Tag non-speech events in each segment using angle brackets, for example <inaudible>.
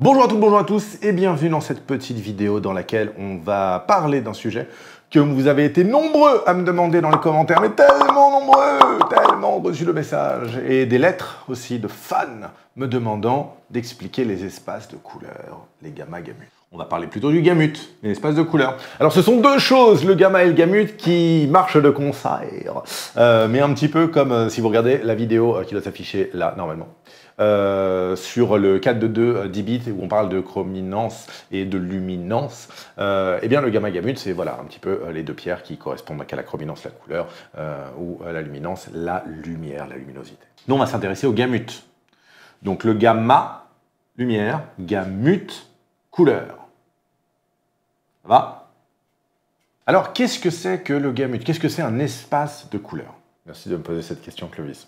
Bonjour à toutes, bonjour à tous et bienvenue dans cette petite vidéo dans laquelle on va parler d'un sujet que vous avez été nombreux à me demander dans les commentaires, mais tellement nombreux, tellement reçu le message, et des lettres aussi de fans me demandant d'expliquer les espaces de couleurs, les gamma gamut. On va parler plutôt du gamut, les espaces de couleurs. Alors ce sont deux choses, le gamma et le gamut, qui marchent de concert, euh, mais un petit peu comme euh, si vous regardez la vidéo euh, qui doit s'afficher là normalement. Euh, sur le 4 de 2 10 euh, bits où on parle de chrominance et de luminance, euh, eh bien le gamma gamut, c'est voilà un petit peu les deux pierres qui correspondent à la chrominance, la couleur, ou à la luminance, la lumière, la luminosité. Nous, on va s'intéresser au gamut. Donc le gamma, lumière, gamut, couleur. Ça va Alors, qu'est-ce que c'est que le gamut Qu'est-ce que c'est un espace de couleur Merci de me poser cette question, Clovis.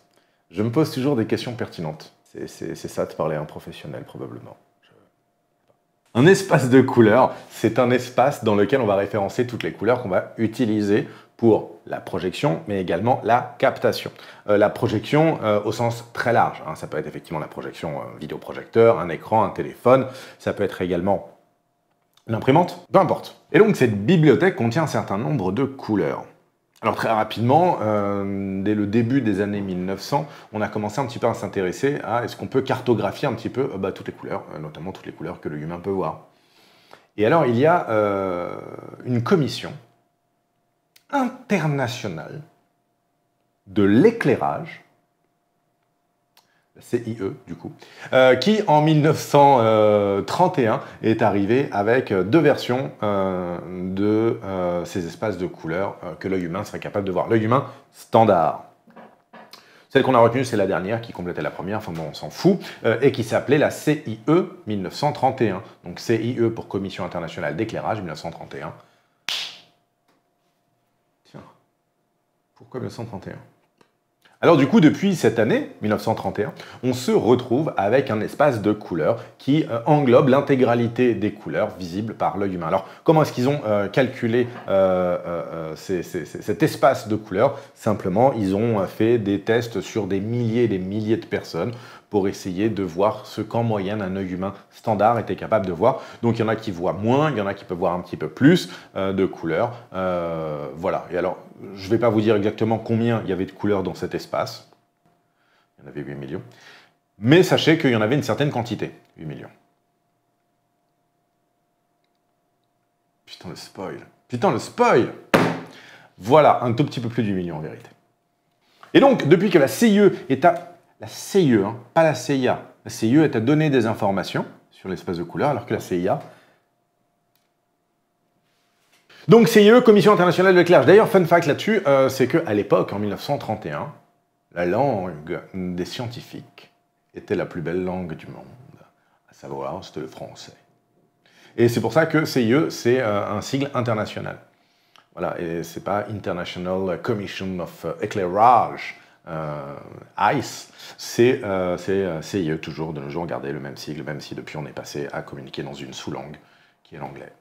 Je me pose toujours des questions pertinentes. C'est ça de parler à un professionnel, probablement. Un espace de couleurs, c'est un espace dans lequel on va référencer toutes les couleurs qu'on va utiliser pour la projection, mais également la captation. Euh, la projection euh, au sens très large, hein. ça peut être effectivement la projection vidéo euh, vidéoprojecteur, un écran, un téléphone, ça peut être également l'imprimante, peu importe. Et donc cette bibliothèque contient un certain nombre de couleurs. Alors très rapidement, euh, dès le début des années 1900, on a commencé un petit peu à s'intéresser à est-ce qu'on peut cartographier un petit peu euh, bah, toutes les couleurs, euh, notamment toutes les couleurs que l'humain peut voir. Et alors il y a une commission internationale de l'éclairage CIE du coup, euh, qui en 1931 euh, est arrivé avec deux versions euh, de ces espaces de couleurs que l'œil humain serait capable de voir. L'œil humain standard. Celle qu'on a retenue, c'est la dernière qui complétait la première, enfin bon, on s'en fout, et qui s'appelait la CIE 1931. Donc CIE pour Commission internationale d'éclairage 1931. Tiens, pourquoi 1931 alors du coup, depuis cette année, 1931, on se retrouve avec un espace de couleurs qui euh, englobe l'intégralité des couleurs visibles par l'œil humain. Alors comment est-ce qu'ils ont euh, calculé euh, cet espace de couleurs Simplement, ils ont fait des tests sur des milliers et des milliers de personnes pour essayer de voir ce qu'en moyenne un œil humain standard était capable de voir. Donc il y en a qui voient moins, il y en a qui peuvent voir un petit peu plus euh, de couleurs. Euh, voilà. Et alors, je ne vais pas vous dire exactement combien il y avait de couleurs dans cet espace. Il y en avait 8 millions. Mais sachez qu'il y en avait une certaine quantité, 8 millions. Putain le spoil. Putain le spoil Voilà, un tout petit peu plus du million en vérité. Et donc, depuis que la CIE est à la CIE, hein, pas la CIA. La CIE est à donner des informations sur l'espace de couleur, alors que la CIA. Donc CIE, Commission internationale de l'éclairage. D'ailleurs, fun fact là-dessus, euh, c'est qu'à l'époque, en 1931, la langue des scientifiques était la plus belle langue du monde, à savoir, c'était le français. Et c'est pour ça que CIE, c'est euh, un sigle international. Voilà, et c'est pas International Commission of Éclairage, euh, ICE, c'est euh, CIE euh, toujours de nos jours, garder le même sigle, même si depuis on est passé à communiquer dans une sous-langue qui est l'anglais.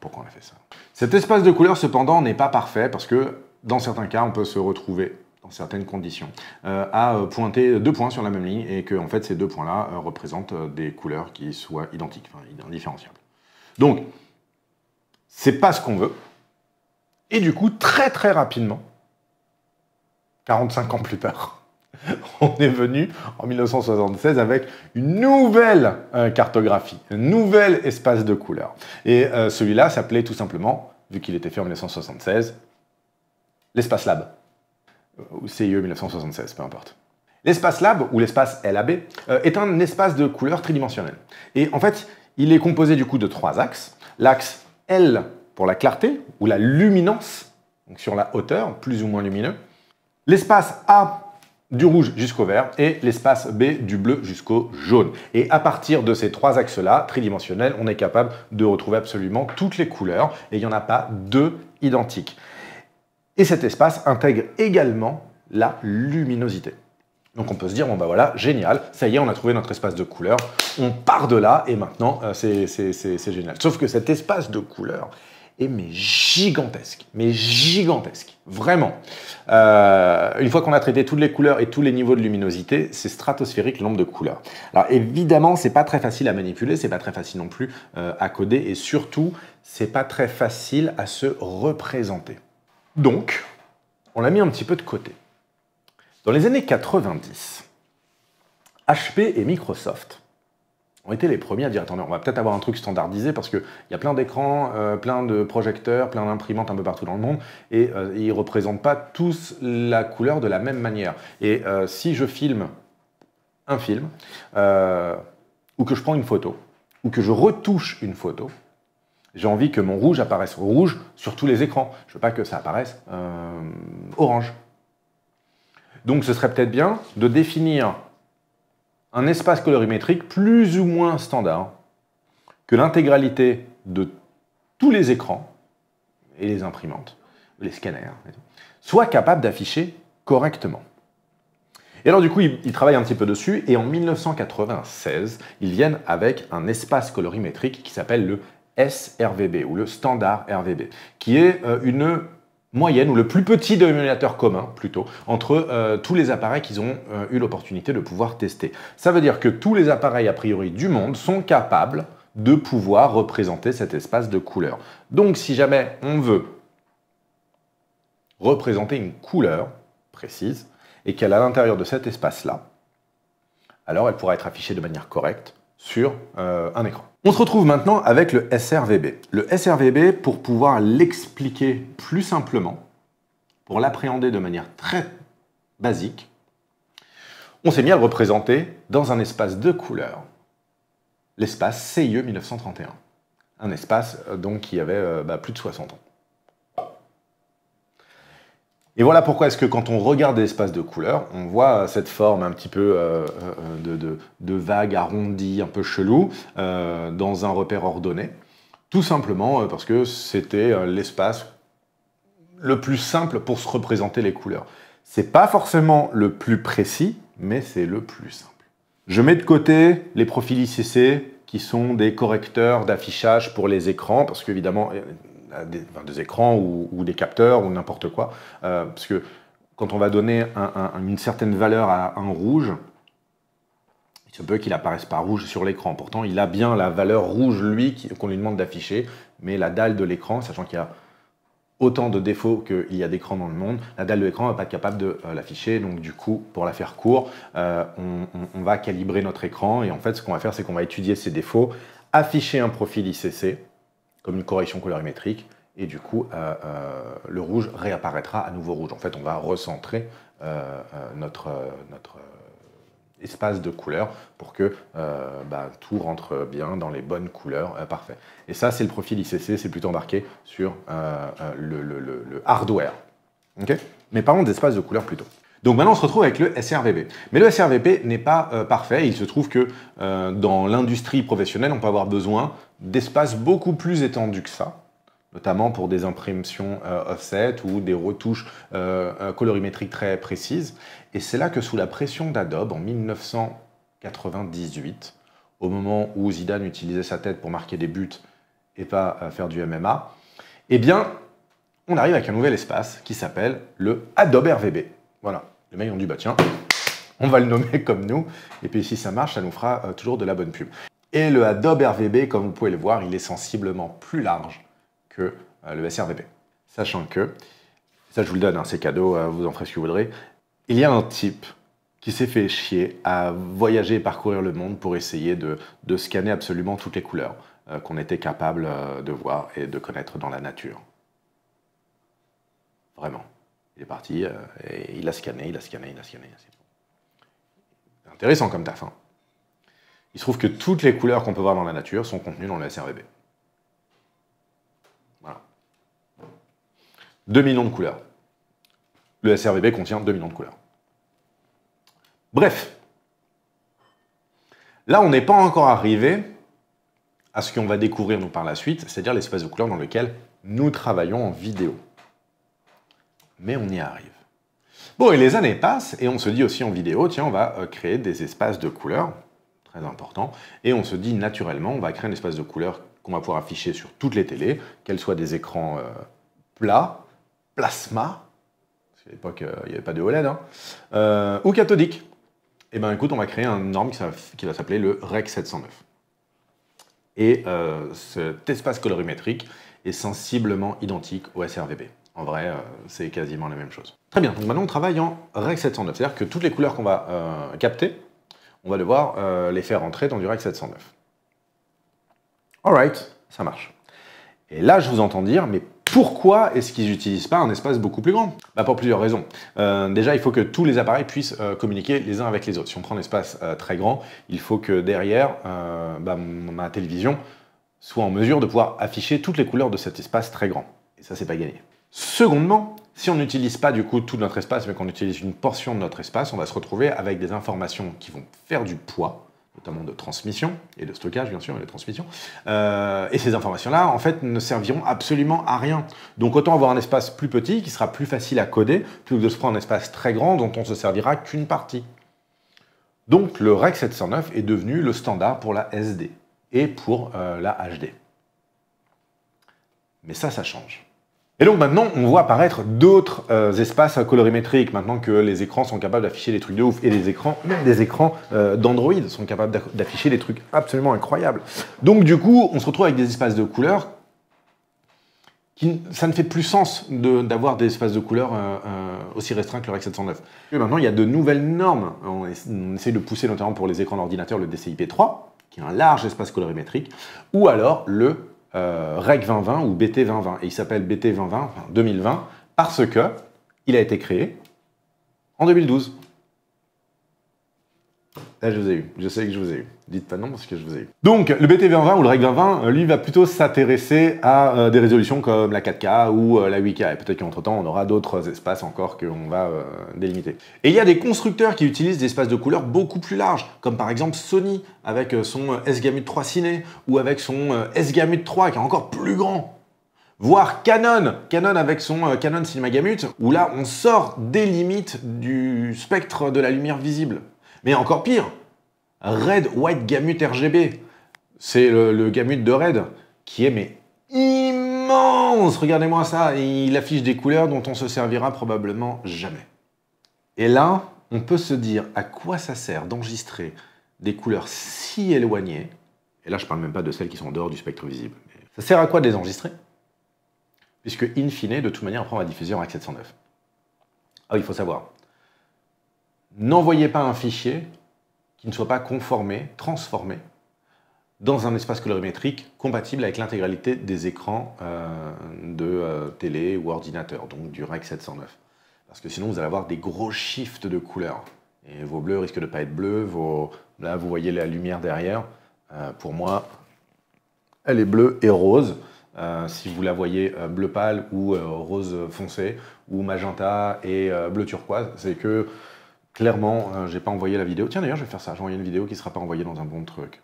Pourquoi on a fait ça Cet espace de couleur, cependant, n'est pas parfait parce que dans certains cas, on peut se retrouver dans certaines conditions, à pointer deux points sur la même ligne et que en fait ces deux points-là représentent des couleurs qui soient identiques, enfin indifférenciables. Donc, c'est pas ce qu'on veut. Et du coup, très très rapidement, 45 ans plus tard, <laughs> on est venu en 1976 avec une nouvelle euh, cartographie, un nouvel espace de couleurs. Et euh, celui-là s'appelait tout simplement, vu qu'il était fait en 1976, l'espace lab. Euh, ou CIE 1976, peu importe. L'espace lab, ou l'espace LAB, est un espace de couleurs tridimensionnel. Et en fait, il est composé du coup de trois axes. L'axe L pour la clarté, ou la luminance, donc sur la hauteur, plus ou moins lumineux. L'espace A du rouge jusqu'au vert et l'espace B du bleu jusqu'au jaune. Et à partir de ces trois axes-là, tridimensionnels, on est capable de retrouver absolument toutes les couleurs et il n'y en a pas deux identiques. Et cet espace intègre également la luminosité. Donc on peut se dire, bon bah voilà, génial, ça y est, on a trouvé notre espace de couleur, on part de là et maintenant euh, c'est génial. Sauf que cet espace de couleur, mais gigantesque, mais gigantesque, vraiment. Euh, une fois qu'on a traité toutes les couleurs et tous les niveaux de luminosité, c'est stratosphérique l'ombre de couleurs. Alors évidemment, c'est pas très facile à manipuler, c'est pas très facile non plus euh, à coder et surtout, c'est pas très facile à se représenter. Donc, on l'a mis un petit peu de côté. Dans les années 90, HP et Microsoft ont été les premiers à dire attendez, on va peut-être avoir un truc standardisé parce qu'il y a plein d'écrans, euh, plein de projecteurs, plein d'imprimantes un peu partout dans le monde et euh, ils ne représentent pas tous la couleur de la même manière. Et euh, si je filme un film, ou que je prends une photo, ou que je retouche une photo, j'ai envie que mon rouge apparaisse rouge sur tous les écrans. Je veux pas que ça apparaisse orange. Donc ce serait peut-être bien de définir un espace colorimétrique plus ou moins standard que l'intégralité de tous les écrans et les imprimantes, les scanners, soit capable d'afficher correctement. Et alors du coup, ils, travaillent un petit peu dessus et en 1996, ils viennent avec un espace colorimétrique qui s'appelle le SRVB ou le standard RVB, qui est euh, une moyenne ou le plus petit dénominateur commun plutôt entre euh, tous les appareils qu'ils ont euh, eu l'opportunité de pouvoir tester. Ça veut dire que tous les appareils a priori du monde sont capables de pouvoir représenter cet espace de couleur. Donc si jamais on veut représenter une couleur précise et qu'elle est à l'intérieur de cet espace-là, alors elle pourra être affichée de manière correcte sur euh, un écran. On se retrouve maintenant avec le SRVB. Le SRVB, pour pouvoir l'expliquer plus simplement, pour l'appréhender de manière très basique, on s'est mis à le représenter dans un espace de couleurs, l'espace CIE 1931. Un espace euh, donc qui avait euh, bah, plus de 60 ans. Et voilà pourquoi est-ce que quand on regarde l'espace de couleurs, on voit euh, cette forme un petit peu euh, euh, de, de, vague arrondie, un peu chelou, dans un repère ordonné. Tout simplement parce que c'était l'espace le plus simple pour se représenter les couleurs. C'est pas forcément le plus précis, mais c'est le plus simple. Je mets de côté les profils ICC qui sont des correcteurs d'affichage pour les écrans, parce qu'évidemment, des, écrans ou, des capteurs ou n'importe quoi. Euh, parce que quand on va donner une certaine valeur à un rouge, il se peut qu'il apparaisse pas rouge sur l'écran. Pourtant, il a bien la valeur rouge, lui, qu'on lui demande d'afficher, mais la dalle de l'écran, sachant qu'il y a autant de défauts qu'il y a d'écran dans le monde, la dalle de l'écran ne va pas être capable de euh, l'afficher. Donc du coup, pour la faire court, euh, on, on va calibrer notre écran et en fait, ce qu'on va faire, c'est qu'on va étudier ses défauts, afficher un profil ICC, comme une correction colorimétrique, et du coup, euh, euh, le rouge réapparaîtra à nouveau rouge. En fait, on va recentrer euh, notre, notre espace de couleur pour que bah, tout rentre bien dans les bonnes couleurs. parfait. Et ça, c'est le profil ICC, c'est plutôt embarqué sur le, hardware. Mais parlons d'espace de couleur plutôt. Donc maintenant, on se retrouve avec le SRVP. Mais le SRVP n'est pas parfait. Il se trouve que dans l'industrie professionnelle, on peut avoir besoin d'espace beaucoup plus étendu que ça, notamment pour des impressions euh, offset ou des retouches euh, euh, colorimétriques très précises. Et c'est là que sous la pression d'Adobe, en 1998, au moment où Zidane utilisait sa tête pour marquer des buts et pas faire du MMA, eh bien, on arrive avec un nouvel espace qui s'appelle le Adobe RVB. Voilà, les mecs ont dit, bah tiens, on va le nommer comme nous, et puis si ça marche, ça nous fera toujours de la bonne pub. Et le Adobe RVB, comme vous pouvez le voir, il est sensiblement plus large que euh, le SRVB. Sachant que, ça je vous le donne, hein, c'est cadeau, euh, vous en ferez ce que vous voudrez, il y a un type qui s'est fait chier à voyager et parcourir le monde pour essayer de, scanner absolument toutes les couleurs euh, qu'on était capable de voir et de connaître dans la nature. Vraiment. Il est parti et il a scanné, il a scanné, il a scanné. intéressant comme taf. fin. Hein. Il se trouve que toutes les couleurs qu'on peut voir dans la nature sont contenues dans le SRVB. Voilà. 2 millions de couleurs. Le SRVB contient 2 millions de couleurs. Bref. Là, on n'est pas encore arrivé à ce qu'on va découvrir nous par la suite, c'est-à-dire l'espace de couleurs dans lequel nous travaillons en vidéo. Mais on y arrive. Bon, et les années passent, et on se dit aussi en vidéo, tiens, on va euh, créer des espaces de couleurs important. Et on se dit naturellement, on va créer un espace de couleur qu'on va pouvoir afficher sur toutes les télés, qu'elles soient des écrans euh, plats, plasma, parce qu'à l'époque euh, il n'y avait pas de OLED, hein, euh, ou cathodique. Et eh ben écoute, on va créer un norme qui va s'appeler le REC 709. Et cet espace colorimétrique est sensiblement identique au SRVB. En vrai, c'est quasiment la même chose. Très bien, donc maintenant on travaille en REC 709, c'est-à-dire que toutes les couleurs qu'on va capter, on va devoir euh, les faire entrer dans du REC 709. Alright, ça marche. Et là, je vous entends dire, mais pourquoi est-ce qu'ils n'utilisent pas un espace beaucoup plus grand bah, Pour plusieurs raisons. Euh, déjà, il faut que tous les appareils puissent euh, communiquer les uns avec les autres. Si on prend un espace très grand, il faut que derrière, bah, ma télévision soit en mesure de pouvoir afficher toutes les couleurs de cet espace très grand. Et ça, c'est pas gagné. Secondement, si on n'utilise pas du coup tout notre espace, mais qu'on utilise une portion de notre espace, on va se retrouver avec des informations qui vont faire du poids, notamment de transmission et de stockage bien sûr et de transmission. Euh, et ces informations-là, en fait, ne serviront absolument à rien. Donc autant avoir un espace plus petit qui sera plus facile à coder plutôt que de se prendre un espace très grand dont on ne se servira qu'une partie. Donc le REC 709 est devenu le standard pour la SD et pour euh, la HD. Mais ça, ça change. Et donc maintenant, on voit apparaître d'autres euh, espaces colorimétriques, maintenant que les écrans sont capables d'afficher des trucs de ouf, et les écrans, même des écrans euh, d'Android sont capables d'afficher des trucs absolument incroyables. Donc du coup, on se retrouve avec des espaces de couleurs qui, ça ne fait plus sens d'avoir des espaces de couleurs euh, aussi restreints que le REC 709. Et maintenant, il y a de nouvelles normes. On, essaie, de pousser notamment pour les écrans d'ordinateur le dci 3 qui est un large espace colorimétrique, ou alors le euh, REC 2020 ou BT 2020. Et il s'appelle BT 2020, enfin 2020, parce que il a été créé en 2012. Là, ah, je vous ai eu. Je sais que je vous ai eu. Dites pas non parce que je vous ai eu. Donc, le BT2020 ou le REC 2020, euh, lui, va plutôt s'intéresser à euh, des résolutions comme la 4K ou euh, la 8K. Et peut-être qu'entre-temps, on aura d'autres espaces encore qu'on va délimiter. Et il y a des constructeurs qui utilisent des espaces de couleurs beaucoup plus larges, comme par exemple Sony avec son S-Gamut 3 Ciné ou avec son S-Gamut 3 qui est encore plus grand voire Canon, Canon avec son Canon Gamut, où là on sort des limites du spectre de la lumière visible. Mais encore pire, Red White Gamut RGB. C'est le, gamut de Red qui est mais immense. Regardez-moi ça. Il affiche des couleurs dont on se servira probablement jamais. Et là, on peut se dire à quoi ça sert d'enregistrer des couleurs si éloignées. Et là, je ne parle même pas de celles qui sont en dehors du spectre visible. Ça sert à quoi de les enregistrer Puisque, in fine, de toute manière, après, on va diffuser en 709. Ah, il faut savoir, n'envoyez pas un fichier qui ne soit pas conformé, transformé, dans un espace colorimétrique compatible avec l'intégralité des écrans euh, de euh, télé ou ordinateur, donc du REC 709. Parce que sinon, vous allez avoir des gros shifts de couleurs. Et vos bleus risquent de ne pas être bleus. Là, vous voyez la lumière derrière. Euh, pour moi, elle est bleue et rose. si vous la voyez bleu pâle ou rose foncé, ou magenta et bleu turquoise, c'est que clairement, je euh, j'ai pas envoyé la vidéo. Tiens, d'ailleurs, je vais faire ça. J'ai envoyé une vidéo qui ne sera pas envoyée dans un bon truc.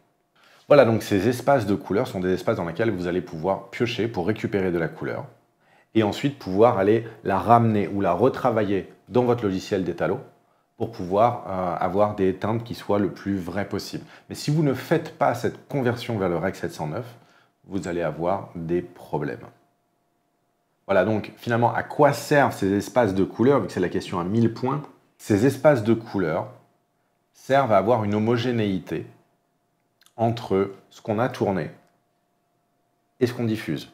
Voilà, donc ces espaces de couleurs sont des espaces dans lesquels vous allez pouvoir piocher pour récupérer de la couleur et ensuite pouvoir aller la ramener ou la retravailler dans votre logiciel d'étalot pour pouvoir euh, avoir des teintes qui soient le plus vraies possible. Mais si vous ne faites pas cette conversion vers le REC 709, vous allez avoir des problèmes. Voilà, donc finalement, à quoi servent ces espaces de couleurs, c'est la question à 1000 points ces espaces de couleurs servent à avoir une homogénéité entre ce qu'on a tourné et ce qu'on diffuse.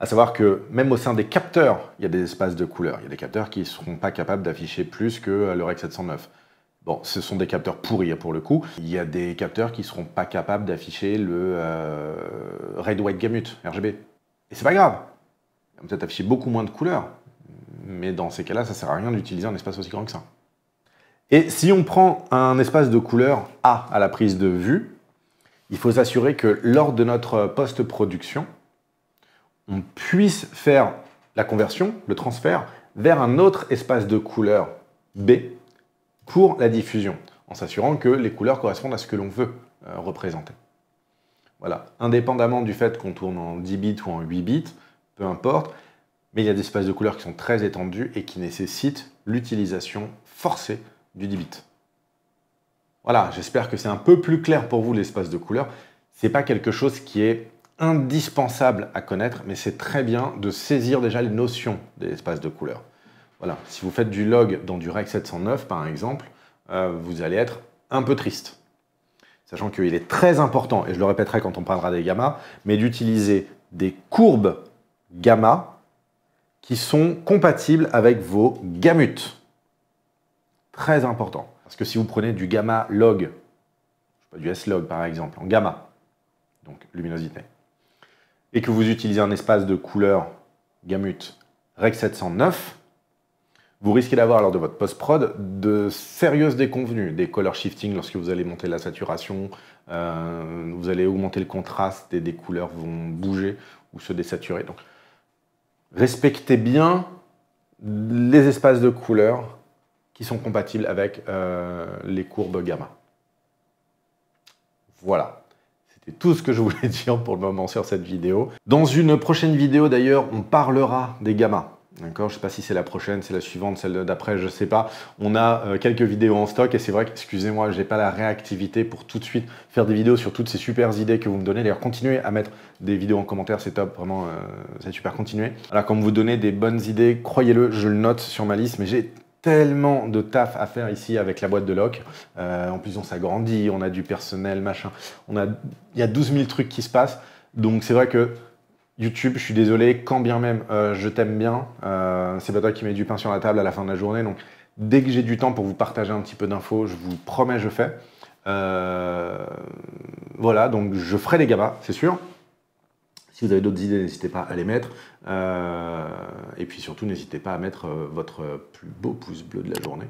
À savoir que même au sein des capteurs, il y a des espaces de couleurs. Il y a des capteurs qui ne seront pas capables d'afficher plus que euh, le REC 709. Bon, ce sont des capteurs pourris hein, pour le coup. Il y a des capteurs qui ne seront pas capables d'afficher le euh, Red White Gamut RGB. Et c'est pas grave. vont peut-être afficher beaucoup moins de couleurs, mais dans ces cas-là, ça ne sert à rien d'utiliser un espace aussi grand que ça. Et si on prend un espace de couleur A à la prise de vue, il faut s'assurer que lors de notre post-production, on puisse faire la conversion, le transfert, vers un autre espace de couleur B pour la diffusion, en s'assurant que les couleurs correspondent à ce que l'on veut euh, représenter. Voilà, indépendamment du fait qu'on tourne en 10 bits ou en 8 bits, peu importe, mais il y a des espaces de couleurs qui sont très étendus et qui nécessitent l'utilisation forcée du 10 bits. Voilà, j'espère que c'est un peu plus clair pour vous l'espace de couleurs. n'est pas quelque chose qui est indispensable à connaître, mais c'est très bien de saisir déjà les notions des espaces de couleurs. Voilà, si vous faites du log dans du Rec 709 par exemple, euh, vous allez être un peu triste. Sachant qu'il est très important, et je le répéterai quand on parlera des gammas, mais d'utiliser des courbes gamma qui sont compatibles avec vos gamuts. Très important. Parce que si vous prenez du gamma log, pas, du S-log par exemple, en gamma, donc luminosité, et que vous utilisez un espace de couleur gamut REC 709, vous risquez d'avoir lors de votre post-prod de sérieuses déconvenues, des color shifting lorsque vous allez monter la saturation, euh, vous allez augmenter le contraste et des couleurs vont bouger ou se désaturer. Donc respectez bien les espaces de couleurs qui sont compatibles avec euh, les courbes gamma. Voilà. C'était tout ce que je voulais <laughs> dire pour le moment sur cette vidéo. Dans une prochaine vidéo d'ailleurs, on parlera des gammas. D'accord, je sais pas si c'est la prochaine, c'est la suivante, celle d'après, je ne sais pas. On a euh, quelques vidéos en stock et c'est vrai que, excusez-moi, j'ai pas la réactivité pour tout de suite faire des vidéos sur toutes ces super idées que vous me donnez. D'ailleurs, continuez à mettre des vidéos en commentaire, c'est top, vraiment, euh, c'est super, continuez. Alors, quand vous donnez des bonnes idées, croyez-le, je le note sur ma liste, mais j'ai tellement de taf à faire ici avec la boîte de Locke. Euh, en plus, on s'agrandit, on a du personnel, machin. On a, il y a 12 000 trucs qui se passent. Donc, c'est vrai que YouTube, je suis désolé, quand bien même euh, je t'aime bien, euh, c'est pas toi qui mets du pain sur la table à la fin de la journée. Donc, dès que j'ai du temps pour vous partager un petit peu d'infos, je vous promets, je fais. Euh, voilà, donc je ferai les gabas, c'est sûr. Si vous avez d'autres idées, n'hésitez pas à les mettre. et puis surtout, n'hésitez pas à mettre votre plus beau pouce bleu de la journée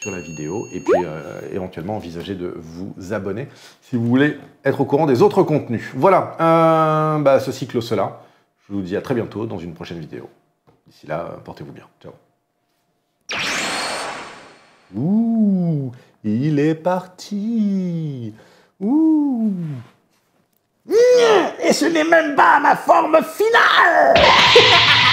sur la vidéo et puis euh, éventuellement envisager de vous abonner si vous voulez être au courant des autres contenus. Voilà, euh, bah, ceci clôt cela. Je vous dis à très bientôt dans une prochaine vidéo. D'ici là, euh, portez-vous bien. Ciao. Ouh, il est parti. Ouh. Et ce n'est même pas ma forme finale <laughs>